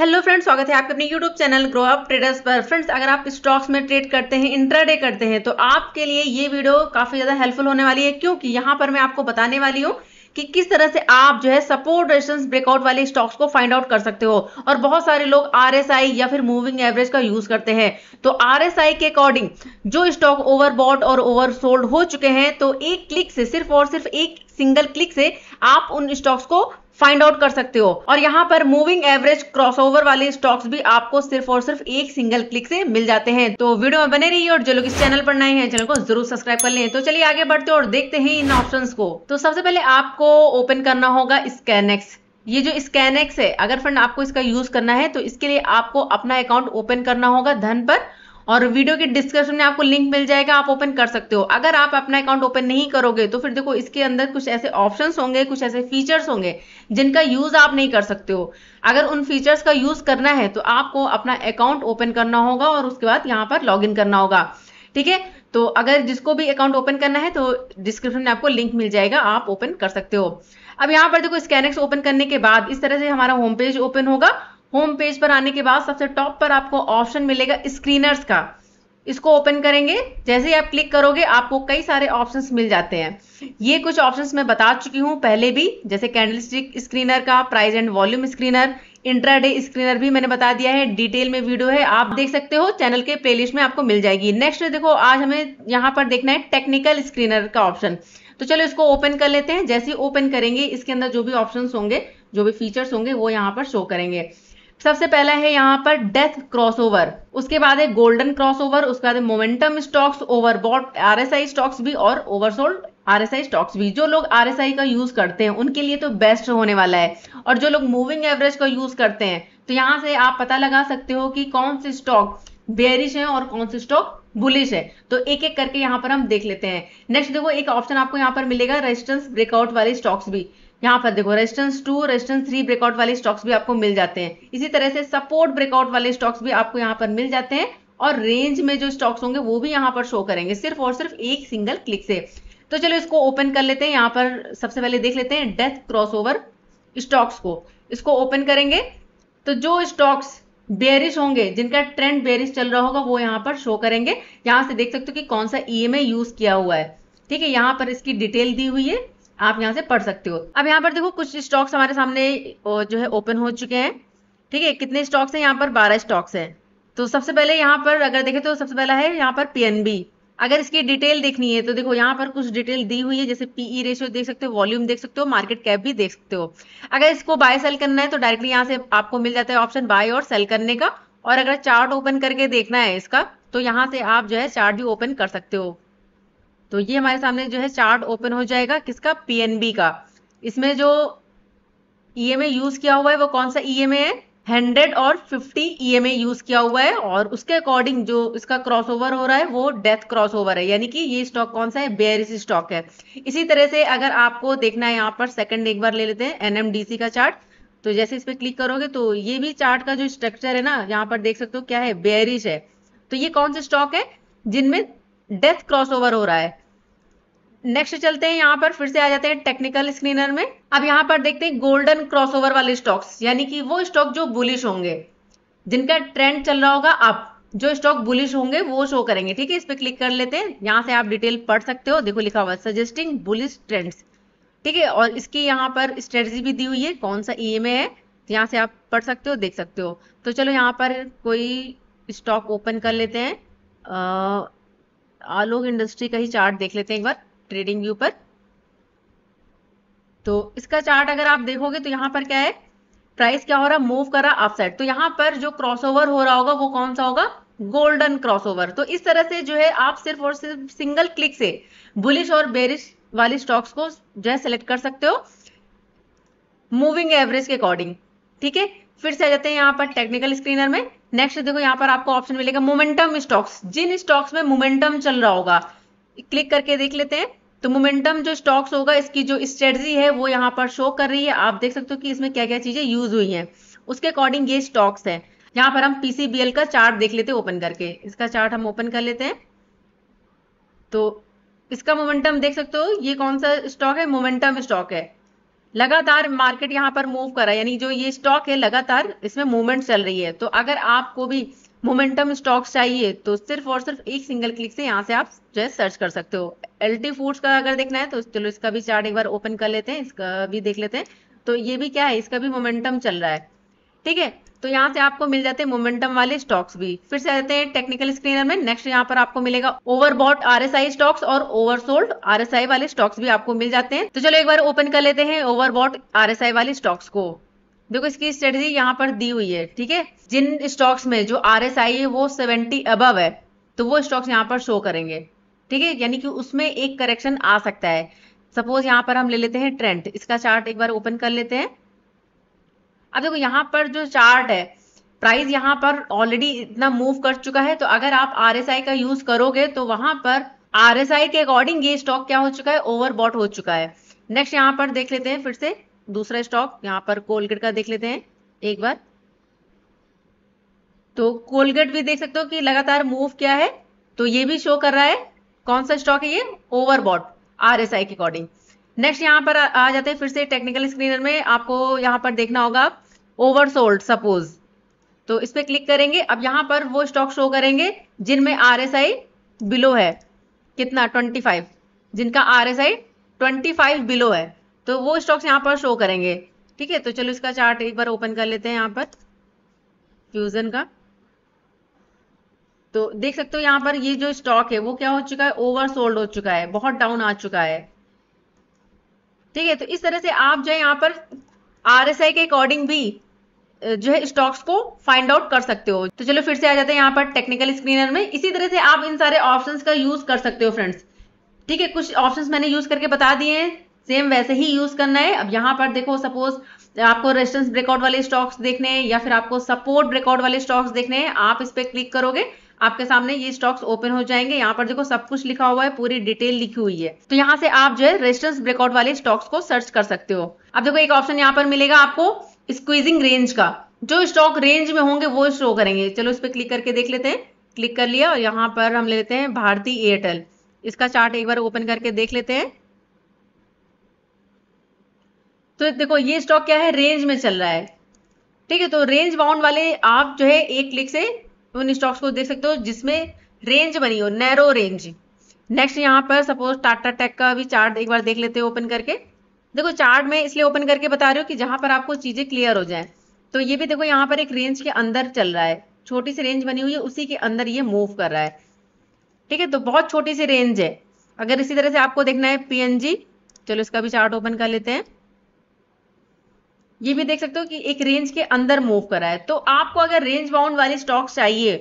hello friends स्वागत है आपके अपने YouTube channel Grow Up Traders पर फ्रेंड्स अगर आप स्टॉक्स में ट्रेड करते हैं इंट्राडे करते हैं तो आपके लिए ये वीडियो काफ़ी ज़्यादा हेल्पफुल होने वाली है क्योंकि यहां पर मैं आपको बताने वाली हूँ कि किस तरह से आप जो है सपोर्ट रेजिस्टेंस ब्रेकआउट वाले स्टॉक्स को फाइंड आउट कर सकते हो और बहुत सारे लोग आरएसआई या फिर मूविंग एवरेज का यूज करते हैं तो आरएसआई के अकॉर्डिंग जो स्टॉक ओवरबॉट और ओवर हो चुके हैं तो एक क्लिक से सिर्फ और सिर्फ एक सिंगल क्लिक से आप उन स्टॉक्स को फाइंड आउट कर सकते हो और यहाँ पर मूविंग एवरेज क्रॉसओवर वाले स्टॉक्स भी आपको सिर्फ और सिर्फ एक सिंगल क्लिक से मिल जाते हैं तो वीडियो में बने रहिए और जो लोग इस चैनल पर नए हैं चैनल को जरूर सब्सक्राइब कर लें तो चलिए आगे बढ़ते और देखते हैं इन ऑप्शन को तो सबसे पहले आपको ओपन करना होगा स्कैनेक्स ये जो स्कैनेक्स है अगर फ्रेंड आपको इसका यूज करना है तो इसके लिए आपको अपना अकाउंट ओपन करना होगा धन पर और वीडियो के डिस्क्रिप्शन में आपको लिंक मिल जाएगा आप ओपन कर सकते हो अगर आप अपना अकाउंट ओपन नहीं करोगे तो फिर देखो इसके अंदर कुछ ऐसे ऑप्शन होंगे कुछ ऐसे फीचर्स होंगे जिनका यूज आप नहीं कर सकते हो अगर उन फीचर्स का यूज करना है तो आपको अपना अकाउंट ओपन करना होगा और उसके बाद यहाँ पर लॉग करना होगा ठीक है तो अगर जिसको भी अकाउंट ओपन करना है तो डिस्क्रिप्शन में आपको लिंक मिल जाएगा आप ओपन कर सकते हो अब यहाँ पर देखो स्कैनेक्स ओपन करने के बाद इस तरह से हमारा होम पेज ओपन होगा होम पेज पर आने के बाद सबसे टॉप पर आपको ऑप्शन मिलेगा स्क्रीनर्स का इसको ओपन करेंगे जैसे ही आप क्लिक करोगे आपको कई सारे ऑप्शंस मिल जाते हैं ये कुछ ऑप्शंस मैं बता चुकी हूँ पहले भी जैसे कैंडलस्टिक स्क्रीनर का price and volume screener intraday screener भी मैंने बता दिया है डिटेल में वीडियो है आप देख सकते हो चैनल के प्लेलिस्ट में आपको मिल जाएगी नेक्स्ट देखो आज हमें यहाँ पर देखना है टेक्निकल स्क्रीनर का ऑप्शन तो चलो इसको ओपन कर लेते हैं जैसे ही ओपन करेंगे इसके अंदर जो भी ऑप्शन होंगे जो भी फीचर्स होंगे वो यहाँ पर शो करेंगे सबसे पहला है यहाँ पर डेथ क्रॉसओवर उसके बाद है गोल्डन क्रॉसओवर उसके बाद momentum stocks overbought RSI stocks भी और ओवरसोल्ड आरएसआई स्टॉक्स भी जो लोग आरएसआई का यूज करते हैं उनके लिए तो बेस्ट होने वाला है और जो लोग मूविंग एवरेज का यूज करते हैं तो यहाँ से आप पता लगा सकते हो कि कौन से स्टॉक बेरिश है और कौन से स्टॉक बुलिश है तो एक एक करके यहाँ पर हम देख लेते हैं नेक्स्ट देखो एक ऑप्शन आपको यहाँ पर मिलेगा रेजिस्टेंस ब्रेकआउट वाले स्टॉक्स भी यहाँ पर देखो resistance two resistance three breakout वाले स्टॉक्स भी आपको मिल जाते हैं इसी तरह से सपोर्ट ब्रेकआउट वाले स्टॉक्स भी आपको यहाँ पर मिल जाते हैं और रेंज में जो स्टॉक्स होंगे वो भी यहाँ पर शो करेंगे सिर्फ और सिर्फ एक सिंगल क्लिक से तो चलो इसको ओपन कर लेते हैं यहाँ पर सबसे पहले देख लेते हैं डेथ ओवर स्टॉक्स को इसको ओपन करेंगे तो जो स्टॉक्स बेरिश होंगे जिनका ट्रेंड बेरिश चल रहा होगा वो यहाँ पर शो करेंगे यहाँ से देख सकते हो कि कौन सा ए e यूज किया हुआ है ठीक है यहाँ पर इसकी डिटेल दी हुई है आप यहाँ से पढ़ सकते हो अब यहाँ पर देखो कुछ स्टॉक्स हमारे सामने जो है ओपन हो चुके हैं ठीक है कितने स्टॉक्स हैं यहाँ पर बारह स्टॉक्स हैं तो सबसे पहले यहाँ पर अगर देखें तो सबसे पहला है यहाँ पर पीएनबी अगर इसकी डिटेल देखनी है तो देखो यहाँ पर कुछ डिटेल दी हुई है जैसे पीई रेशियो e देख सकते हो वॉल्यूम देख सकते हो मार्केट कैप भी देख सकते हो अगर इसको बाय सेल करना है तो डायरेक्टली यहाँ से आपको मिल जाता है ऑप्शन बाय और सेल करने का और अगर चार्ट ओपन करके देखना है इसका तो यहाँ से आप जो है चार्ट भी ओपन कर सकते हो तो ये हमारे सामने जो है चार्ट ओपन हो जाएगा किसका पीएनबी का इसमें जो ईएमए e यूज किया हुआ है वो कौन सा ईएमए e है हंड्रेड और फिफ्टी ईएमए यूज किया हुआ है और उसके अकॉर्डिंग जो इसका क्रॉसओवर हो रहा है वो डेथ क्रॉसओवर है यानी कि ये स्टॉक कौन सा है बेयरिस स्टॉक है इसी तरह से अगर आपको देखना है यहाँ पर सेकंड एक बार ले लेते हैं एनएमडीसी का चार्ट तो जैसे इस पर क्लिक करोगे तो ये भी चार्ट का जो स्ट्रक्चर है ना यहाँ पर देख सकते हो क्या है बेरिश है तो ये कौन सा स्टॉक है जिनमें डेथ क्रॉसओवर हो रहा है नेक्स्ट चलते हैं यहां पर फिर से आ जाते हैं टेक्निकल स्क्रीनर में अब यहां पर देखते हैं गोल्डन क्रॉसओवर वाले स्टॉक्स यानी कि वो स्टॉक जो बुलिश होंगे जिनका ट्रेंड चल रहा होगा अप जो स्टॉक बुलिश होंगे वो शो करेंगे ठीक है इस पर क्लिक कर लेते हैं यहां से आप डिटेल पढ़ सकते हो देखो लिखा हुआ सजेस्टिंग बुलिश ट्रेंड्स ठीक है और इसकी यहाँ पर स्ट्रेटजी भी दी हुई है कौन सा ई e है यहाँ से आप पढ़ सकते हो देख सकते हो तो चलो यहाँ पर कोई स्टॉक ओपन कर लेते हैं आलोक इंडस्ट्री का ही चार्ट देख लेते हैं एक बार ट्रेडिंग व्यू पर तो इसका चार्ट अगर आप देखोगे तो यहां पर क्या है प्राइस क्या हो रहा है मूव कर करा अपसाइड तो यहां पर जो क्रॉसओवर हो रहा होगा वो कौन सा होगा गोल्डन क्रॉसओवर तो इस तरह से जो है आप सिर्फ और सिर्फ सिंगल क्लिक से बुलिश और बेरिश वाली स्टॉक्स को जो है सिलेक्ट कर सकते हो मूविंग एवरेज के अकॉर्डिंग ठीक है फिर से आ जाते हैं यहाँ पर टेक्निकल स्क्रीनर में नेक्स्ट देखो यहाँ पर आपको ऑप्शन मिलेगा मोमेंटम स्टॉक्स जिन स्टॉक्स में मोमेंटम चल रहा होगा क्लिक करके देख लेते हैं तो मोमेंटम जो स्टॉक्स होगा इसकी जो स्ट्रेटजी है वो यहाँ पर शो कर रही है आप देख सकते हो कि इसमें क्या क्या चीजें यूज हुई हैं उसके अकॉर्डिंग ये स्टॉक्स है यहाँ पर हम पीसीबीएल का चार्ट देख लेते हैं ओपन करके इसका चार्ट हम ओपन कर लेते हैं तो इसका मोमेंटम देख सकते हो ये कौन सा स्टॉक है मोमेंटम स्टॉक है लगातार मार्केट यहाँ पर मूव कर रहा है यानी जो ये स्टॉक है लगातार इसमें मूवमेंट चल रही है तो अगर आपको भी मोमेंटम स्टॉक्स चाहिए तो सिर्फ और सिर्फ एक सिंगल क्लिक से यहाँ से आप जो है सर्च कर सकते हो एल टी फूड्स का अगर देखना है तो चलो इसका भी चार्ट एक बार ओपन कर लेते हैं इसका भी देख लेते हैं तो ये भी क्या है इसका भी मोमेंटम चल रहा है ठीक है तो यहाँ से आपको मिल जाते हैं मोमेंटम वाले स्टॉक्स भी फिर से आते हैं टेक्निकल स्क्रीनर में नेक्स्ट यहाँ पर आपको मिलेगा ओवरबॉट आरएसआई स्टॉक्स और ओवरसोल्ड आरएसआई वाले स्टॉक्स भी आपको मिल जाते हैं तो चलो एक बार ओपन कर लेते हैं ओवरबॉट आरएसआई वाले स्टॉक्स को देखो इसकी स्ट्रेटेजी यहाँ पर दी हुई है ठीक है जिन स्टॉक्स में जो आर है वो सेवेंटी अबव है तो वो स्टॉक्स यहाँ पर शो करेंगे ठीक है यानी कि उसमें एक करेक्शन आ सकता है सपोज यहाँ पर हम ले लेते हैं ट्रेंड इसका चार्ट एक बार ओपन कर लेते हैं अब देखो यहाँ पर जो चार्ट है प्राइस यहाँ पर ऑलरेडी इतना मूव कर चुका है तो अगर आप आर का यूज करोगे तो वहां पर आर के अकॉर्डिंग ये स्टॉक क्या हो चुका है ओवरबॉट हो चुका है नेक्स्ट यहाँ पर देख लेते हैं फिर से दूसरा स्टॉक यहाँ पर कोलगेट का देख लेते हैं एक बार तो कोलगेट भी देख सकते हो कि लगातार मूव क्या है तो ये भी शो कर रहा है कौन सा स्टॉक है ये ओवरबॉट आर के अकॉर्डिंग नेक्स्ट यहाँ पर आ जाते हैं फिर से टेक्निकल स्क्रीनर में आपको यहाँ पर देखना होगा ओवर सोल्ड सपोज तो इस पर क्लिक करेंगे अब यहाँ पर वो स्टॉक शो करेंगे जिनमें आर एस आई बिलो है कितना 25 जिनका R S I twenty below है तो वो स्टॉक्स यहाँ पर शो करेंगे ठीक है तो चलो इसका चार्ट एक बार ओपन कर लेते हैं यहाँ पर फ्यूजन का तो देख सकते हो यहाँ पर ये जो स्टॉक है वो क्या हो चुका है ओवर सोल्ड हो चुका है बहुत डाउन आ चुका है ठीक है तो इस तरह से आप जो है यहाँ पर आर के अकॉर्डिंग भी जो है स्टॉक्स को फाइंड आउट कर सकते हो तो चलो फिर से आ जाते हैं यहाँ पर टेक्निकल स्क्रीनर में इसी तरह से आप इन सारे ऑप्शंस का यूज कर सकते हो फ्रेंड्स ठीक है कुछ ऑप्शंस मैंने यूज करके बता दिए हैं सेम वैसे ही यूज करना है अब यहाँ पर देखो सपोज आपको रेजिस्टेंस ब्रेकआउट वाले स्टॉक्स देखने हैं या फिर आपको सपोर्ट ब्रेकआउट वाले स्टॉक्स देखने हैं आप इस पर क्लिक करोगे आपके सामने ये स्टॉक्स ओपन हो जाएंगे यहाँ पर देखो सब कुछ लिखा हुआ है पूरी डिटेल लिखी हुई है तो यहाँ से आप जो है रेजिस्टेंस ब्रेकआउट वाले स्टॉक्स को सर्च कर सकते हो अब देखो एक ऑप्शन यहाँ पर मिलेगा आपको स्क्वीजिंग रेंज का जो स्टॉक रेंज में होंगे वो शो करेंगे चलो इस पर क्लिक करके देख लेते हैं क्लिक कर लिया और यहाँ पर हम लेते हैं भारती एयरटेल इसका चार्ट एक बार ओपन करके देख लेते हैं तो देखो ये स्टॉक क्या है रेंज में चल रहा है ठीक है तो रेंज बाउंड वाले आप जो है एक क्लिक से तो उन स्टॉक्स को देख सकते हो जिसमें रेंज बनी हो नैरो रेंज नेक्स्ट यहाँ पर सपोज टाटा टेक का भी चार्ट एक बार देख लेते हो ओपन करके देखो चार्ट में इसलिए ओपन करके बता रही हूँ कि जहां पर आपको चीज़ें क्लियर हो जाए तो ये भी देखो यहाँ पर एक रेंज के अंदर चल रहा है छोटी सी रेंज बनी हुई है उसी के अंदर ये मूव कर रहा है ठीक है तो बहुत छोटी सी रेंज है अगर इसी तरह से आपको देखना है पीएनजी चलो इसका भी चार्ट ओपन कर लेते हैं ये भी देख सकते हो कि एक रेंज के अंदर मूव रहा है तो आपको अगर रेंज बाउंड वाली स्टॉक्स चाहिए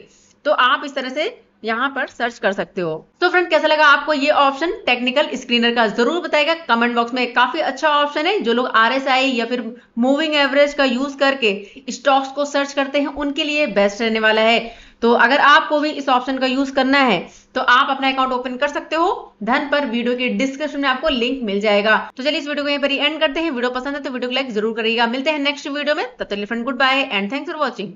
तो आप इस तरह से यहाँ पर सर्च कर सकते हो तो फ्रेंड कैसा लगा आपको ये ऑप्शन टेक्निकल स्क्रीनर का जरूर बताएगा कमेंट बॉक्स में काफी अच्छा ऑप्शन है जो लोग आर या फिर मूविंग एवरेज का यूज करके स्टॉक्स को सर्च करते हैं उनके लिए बेस्ट रहने वाला है तो अगर आपको भी इस ऑप्शन का यूज करना है तो आप अपना अकाउंट ओपन कर सकते हो धन पर वीडियो के डिस्क्रिप्शन में आपको लिंक मिल जाएगा तो चलिए इस वीडियो को यहीं पर एंड करते हैं वीडियो पसंद है तो वीडियो को लाइक जरूर करिएगा मिलते हैं नेक्स्ट वीडियो में तब तक friend goodbye and thanks for watching